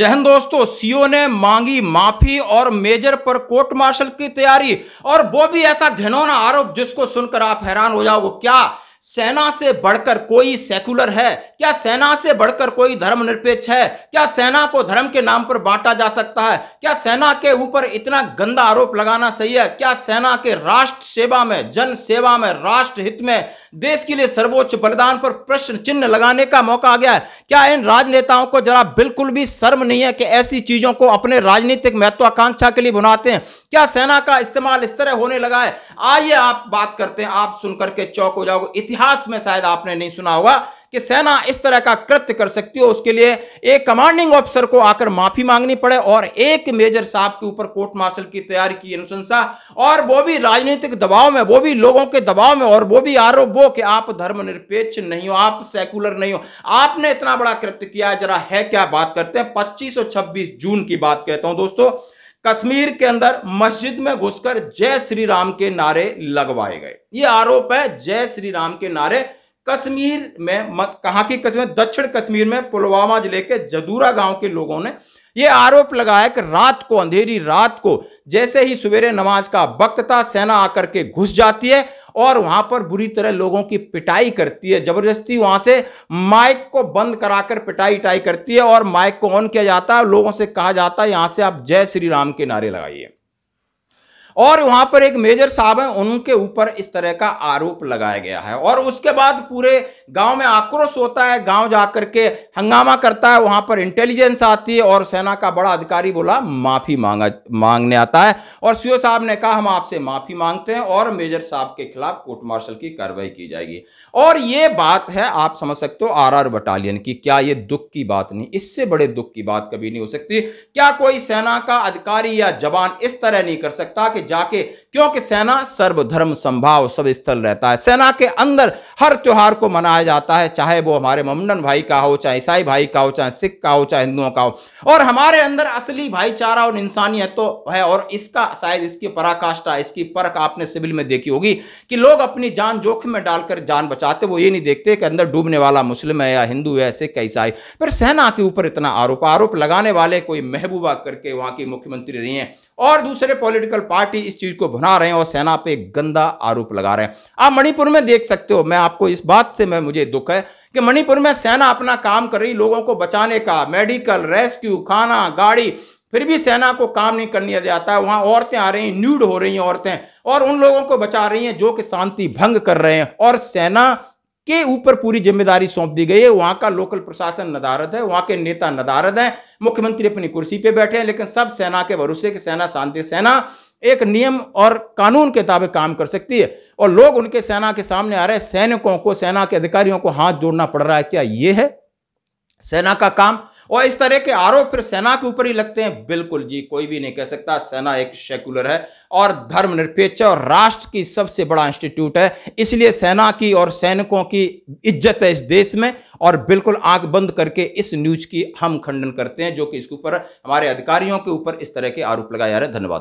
जहन दोस्तों सीओ ने मांगी माफी और मेजर पर कोर्ट मार्शल की तैयारी और वो भी ऐसा घिनौना आरोप जिसको सुनकर आप हैरान हो जाओगे क्या सेना से बढ़कर कोई सेकुलर है क्या सेना से बढ़कर कोई धर्मनिरपेक्ष है क्या सेना को धर्म के नाम पर बांटा जा सकता है क्या सेना के ऊपर इतना गंदा आरोप लगाना सही है क्या सेना के राष्ट्र सेवा में जन सेवा में राष्ट्र हित में देश के लिए सर्वोच्च बलिदान पर प्रश्न चिन्ह लगाने का मौका आ गया है क्या इन राजनेताओं को जरा बिल्कुल भी शर्म नहीं है कि ऐसी चीजों को अपने राजनीतिक महत्वाकांक्षा के लिए बुनाते हैं क्या सेना का इस्तेमाल इस तरह होने लगा है आइए आप बात करते हैं आप सुनकर के चौक हो जाओगे इतिहास में शायद आपने नहीं सुना होगा कि सेना इस तरह का कृत्य कर सकती हो उसके लिए एक कमांडिंग ऑफिसर को आकर माफी मांगनी पड़े और एक मेजर साहब के ऊपर कोर्ट मार्शल की तैयारी की अनुशंसा और वो भी राजनीतिक दबाव में वो भी लोगों के दबाव में और वो भी आरोप वो कि आप धर्मनिरपेक्ष नहीं हो आप सेकुलर नहीं हो आपने इतना बड़ा कृत्य किया जरा है क्या बात करते हैं पच्चीस और छब्बीस जून की बात कहता हूं दोस्तों कश्मीर के अंदर मस्जिद में घुसकर जय श्री राम के नारे लगवाए गए ये आरोप है जय श्री राम के नारे कश्मीर में कहाँ की कश्मीर दक्षिण कश्मीर में पुलवामा जिले के जदूरा गांव के लोगों ने ये आरोप लगाया कि रात को अंधेरी रात को जैसे ही सवेरे नमाज का वक्त था सेना आकर के घुस जाती है और वहां पर बुरी तरह लोगों की पिटाई करती है जबरदस्ती वहां से माइक को बंद कराकर पिटाई टाई करती है और माइक को ऑन किया जाता है लोगों से कहा जाता है यहां से आप जय श्री राम के नारे लगाइए और वहां पर एक मेजर साहब है उनके ऊपर इस तरह का आरोप लगाया गया है और उसके बाद पूरे गांव में आक्रोश होता है गांव जाकर के हंगामा करता है वहां पर इंटेलिजेंस आती है और सेना का बड़ा अधिकारी बोला माफी मांगा मांगने आता है और सीओ साहब ने कहा हम आपसे माफी मांगते हैं और मेजर साहब के खिलाफ कोर्ट मार्शल की कार्रवाई की जाएगी और ये बात है आप समझ सकते हो आर आर बटालियन की क्या ये दुख की बात नहीं इससे बड़े दुख की बात कभी नहीं हो सकती क्या कोई सेना का अधिकारी या जवान इस तरह नहीं कर सकता कि जाके क्योंकि सेना सर्वधर्म संभाव सब स्थल रहता है सेना के अंदर हर त्यौहार को मनाया जाता है चाहे वो हमारे ममंडन भाई का हो चाहे ईसाई भाई का हो चाहे सिख का हो चाहे हिंदुओं का हो और हमारे अंदर असली भाईचारा और इंसानियत तो है और इसका शायद इसकी पराकाष्ठा इसकी परख आपने सिविल में देखी होगी कि लोग अपनी जान जोखिम में डालकर जान बचाते वो ये नहीं देखते कि अंदर डूबने वाला मुस्लिम है या हिंदू है सिख है ईसाई पर सेना के ऊपर इतना आरोप आरोप लगाने वाले कोई महबूबा करके वहाँ की मुख्यमंत्री रही हैं और दूसरे पॉलिटिकल पार्टी इस चीज़ को भुना रहे हैं और सेना पे गंदा आरोप लगा रहे हैं आप मणिपुर में देख सकते हो मैं आपको इस बात से मैं मुझे दुख है कि मणिपुर में सेना अपना काम कर रही लोगों को बचाने का मेडिकल रेस्क्यू खाना गाड़ी फिर भी सेना को काम नहीं करने जाता है वहां औरतें आ रही न्यूड हो रही हैं औरतें और उन लोगों को बचा रही हैं जो कि शांति भंग कर रहे हैं और सेना के ऊपर पूरी जिम्मेदारी सौंप दी गई है वहां का लोकल प्रशासन नदारद है वहां के नेता नदारद हैं मुख्यमंत्री अपनी कुर्सी पे बैठे हैं लेकिन सब सेना के भरोसे की सेना शांति सेना एक नियम और कानून के ताबे काम कर सकती है और लोग उनके सेना के सामने आ रहे हैं सैनिकों को सेना के अधिकारियों को हाथ जोड़ना पड़ रहा है क्या यह है सेना का काम और इस तरह के आरोप फिर सेना के ऊपर ही लगते हैं बिल्कुल जी कोई भी नहीं कह सकता सेना एक सेकुलर है और धर्मनिरपेक्ष और राष्ट्र की सबसे बड़ा इंस्टीट्यूट है इसलिए सेना की और सैनिकों की इज्जत है इस देश में और बिल्कुल आंख बंद करके इस न्यूज की हम खंडन करते हैं जो कि इसके ऊपर हमारे अधिकारियों के ऊपर इस तरह के आरोप लगाए जा रहे हैं धन्यवाद